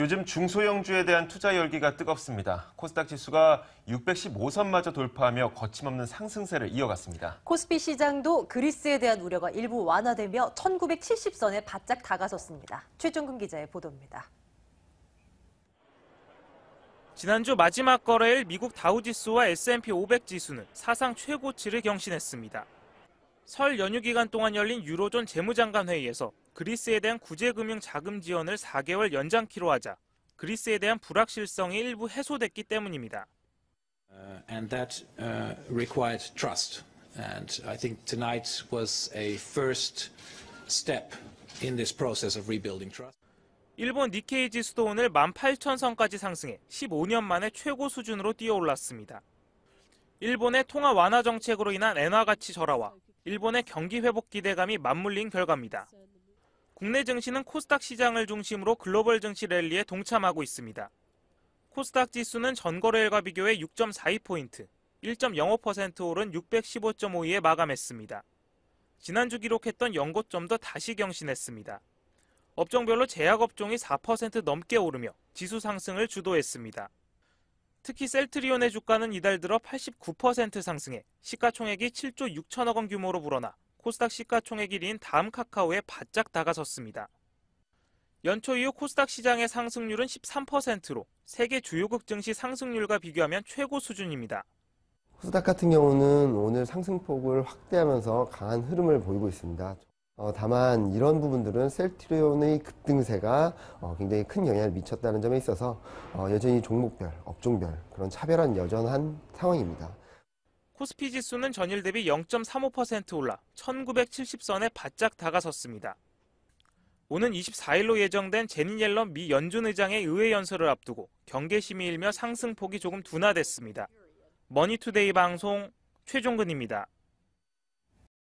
요즘 중소형주에 대한 투자 열기가 뜨겁습니다. 코스닥 지수가 615선마저 돌파하며 거침없는 상승세를 이어갔습니다. 코스피 시장도 그리스에 대한 우려가 일부 완화되며 1970선에 바짝 다가섰습니다. 최종금 기자의 보도입니다. 지난주 마지막 거래일 미국 다우지수와 S&P 500 지수는 사상 최고치를 경신했습니다. 설 연휴 기간 동안 열린 유로존 재무장관 회의에서 그리스에 대한 구제금융 자금 지원을 4개월 연장키로 하자 그리스에 대한 불확실성이 일부 해소됐기 때문입니다. Uh, and that uh, required trust. And I think tonight was a first step in this process of rebuilding trust. 일본 니케이 지수도 오늘 18,000선까지 상승해 15년 만에 최고 수준으로 뛰어올랐습니다. 일본의 통화 완화 정책으로 인한 엔화 가치 절하와 일본의 경기 회복 기대감이 맞물린 결과입니다. 국내 증시는 코스닥 시장을 중심으로 글로벌 증시 랠리에 동참하고 있습니다. 코스닥 지수는 전거래일과 비교해 6.42포인트, 1.05% 오른 615.52에 마감했습니다. 지난주 기록했던 연고점도 다시 경신했습니다. 업종별로 제약업종이 4% 넘게 오르며 지수 상승을 주도했습니다. 특히 셀트리온의 주가는 이달 들어 89% 상승해 시가총액이 7조 6천억 원 규모로 불어나 코스닥 시가총액 1위인 다음 카카오에 바짝 다가섰습니다. 연초 이후 코스닥 시장의 상승률은 13%로 세계 주요국 증시 상승률과 비교하면 최고 수준입니다. 코스닥 같은 경우는 오늘 상승폭을 확대하면서 강한 흐름을 보이고 있습니다. 어, 다만 이런 부분들은 셀트리온의 급등세가 어, 굉장히 큰 영향을 미쳤다는 점에 있어서 어, 여전히 종목별, 업종별 그런 차별은 여전한 상황입니다. 코스피 지수는 전일 대비 0.35% 올라 1970선에 바짝 다가섰습니다. 오는 24일로 예정된 제니 옐런 미 연준 의장의 의회 연설을 앞두고 경계심이 일며 상승폭이 조금 둔화됐습니다. 머니투데이 방송 최종근입니다.